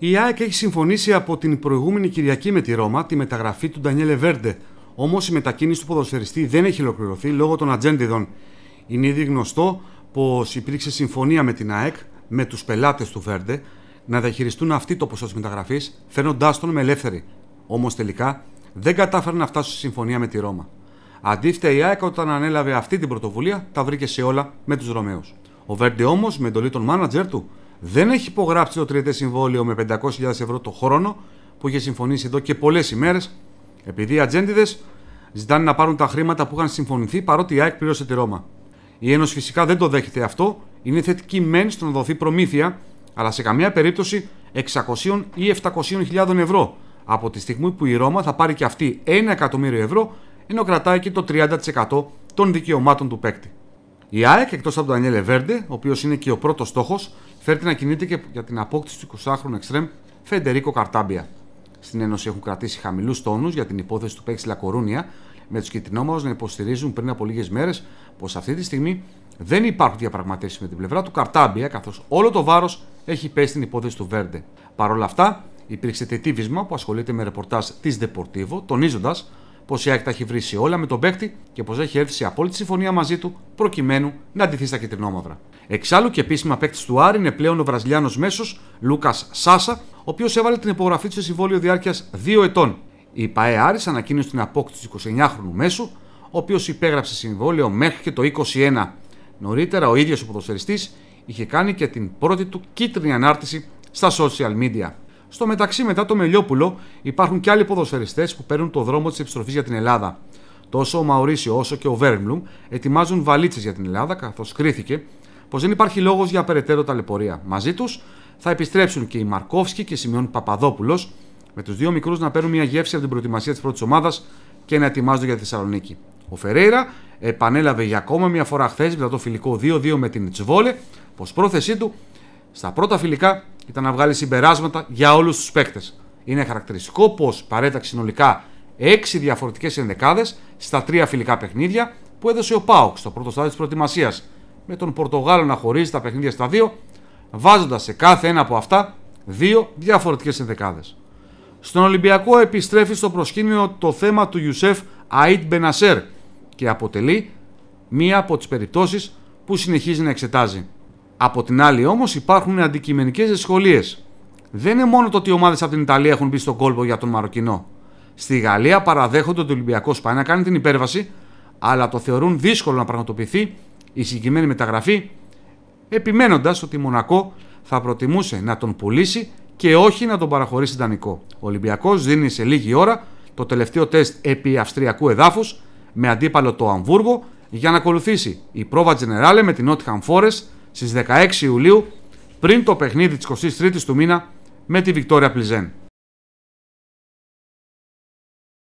Η ΑΕΚ έχει συμφωνήσει από την προηγούμενη Κυριακή με τη Ρώμα τη μεταγραφή του Ντανιέλε Βέρντε. Όμως η μετακίνηση του ποδοσφαιριστή δεν έχει ολοκληρωθεί λόγω των ατζέντιδων. Είναι ήδη γνωστό πως υπήρξε συμφωνία με την ΑΕΚ, με τους πελάτες του Βέρντε, να διαχειριστούν αυτή το ποσό της μεταγραφής, φέρνοντάς τον με ελεύθερη. Όμως τελικά δεν κατάφεραν να φτάσουν στη συμφωνία με τη Ρώμα. Αντίθετα, η ΑΕΚ όταν ανέλαβε αυτή την πρωτοβουλία τα βρήκε σε όλα με τους Ρωμαίους. Ο Βέρντε όμως, με εντολή των μάνατζερ του, δεν έχει υπογράψει το τριετέ συμβόλαιο με 500.000 ευρώ το χρόνο που είχε συμφωνήσει εδώ και πολλές ημέρες, επειδή οι ατζέντιδες ζητάνε να πάρουν τα χρήματα που είχαν συμφωνηθεί παρότι η ΑΕΚ πλήρωσε τη Ρώμα. Η Ένωση φυσικά δεν το δέχεται αυτό, είναι θετική μεν στο να δοθεί προμήθεια, αλλά σε καμία περίπτωση 600 ή 700.000 ευρώ. Από τη στιγμή που η Ρώμα θα πάρει και αυτή 1 εκατομμύριο ευρώ, ενώ κρατάει και το 30% των δικαιωμάτων του παίκτη. Η ΑΕΚ εκτός από τον Ντανιέλε Βέρντε, ο οποίος είναι και ο πρώτος στόχος, Φέρεται να κινείται και για την απόκτηση του 20χρονου εξτρέμ Φεντερίκο Καρτάμπια. Στην Ένωση έχουν κρατήσει χαμηλούς τόνους για την υπόθεση του Πέξη Λακορούνια, με τους κιτρινόμαρου να υποστηρίζουν πριν από λίγες μέρες πως αυτή τη στιγμή δεν υπάρχουν διαπραγματεύσεις με την πλευρά του Καρτάμπια, καθώς όλο το βάρος έχει πέσει στην υπόθεση του Βέρντε. Παρ' όλα αυτά, υπήρξε τετίβισμα που ασχολείται με ρεπορτάζ της Δεπορτίβο, τονίζοντας πως η Άκη τα έχει βρει όλα με τον παίκτη και πως έχει έρθει σε απόλυτη συμφωνία μαζί του προκειμένου να αντιθεί στα κεντρινόμαυρα. Εξάλλου και επίσημα παίκτης του Άρη είναι πλέον ο Βραζιλιάνος μέσος Λούκας Σάσα, ο οποίος έβαλε την υπογραφή του σε συμβόλαιο διάρκειας 2 ετών. Η ΠαΕ Άρης ανακοίνωσε την απόκτηση του 29χρονου μέσου, ο οποίος υπέγραψε συμβόλαιο μέχρι και το 21. Νωρίτερα ο ίδιος ο ποδοσφαιριστής είχε κάνει και την πρώτη του κίτρινη ανάρτηση στα social media. Στο μεταξύ, μετά το Μελιόπουλο, υπάρχουν και άλλοι ποδοσφαιριστές που παίρνουν το δρόμο της επιστροφής για την Ελλάδα. Τόσο ο Μαουρίσιο όσο και ο Βέρμπλουμ ετοιμάζουν βαλίτσες για την Ελλάδα, καθώς κρίθηκε πως δεν υπάρχει λόγος για περαιτέρω ταλαιπωρία. Μαζί τους θα επιστρέψουν και οι Μαρκόφσκι και Σιμιών Παπαδόπουλος, με τους δύο μικρούς να παίρνουν μια γεύση από την προετοιμασία της πρώτης ομάδας και να ετοιμάζονται για τη Θεσσαλονίκη. Ο Φερέιρα επανέλαβε για ακόμα μια φορά χθες μετά το φιλικό 2-2 με την Τσβόλε, πως πρόθεσή του στα πρώτα φιλικά ήταν να βγάλει συμπεράσματα για όλους τους παίκτες. Είναι χαρακτηριστικό πως παρέταξε συνολικά 6 διαφορετικές ενδεκάδες στα τρία φιλικά παιχνίδια που έδωσε ο Πάοκ στο πρώτο στάδιο της προετοιμασίας, με τον Πορτογάλο να χωρίζει τα παιχνίδια στα δύο, βάζοντας σε κάθε ένα από αυτά δύο διαφορετικές ενδεκάδες. Στον Ολυμπιακό επιστρέφει στο προσκήνιο το θέμα του Ιουσέφ Αίτ Μπενασέρ και αποτελεί μία από τις περιπτώσεις που συνεχίζει να εξετάζει. Από την άλλη όμως υπάρχουν αντικειμενικές δυσκολίες. Δεν είναι μόνο το ότι οι ομάδες από την Ιταλία έχουν μπει στον κόλπο για τον Μαροκινό. Στη Γαλλία παραδέχονται ότι ο Ολυμπιακός πάει να κάνει την υπέρβαση, αλλά το θεωρούν δύσκολο να πραγματοποιηθεί η συγκεκριμένη μεταγραφή, επιμένοντας ότι η Μονακό θα προτιμούσε να τον πουλήσει και όχι να τον παραχωρήσει δανεικό. Ο Ολυμπιακός δίνει σε λίγη ώρα το τελευταίο τεστ επί Αυστριακού εδάφους με αντίπαλο το Αμβούργο για να ακολουθήσει η πρόβα Τζενεράλε με την Νότιχαν φόρε στις 16 Ιουλίου πριν το παιχνίδι της 23ης του μήνα με τη Βικτόρια Πλιζέν.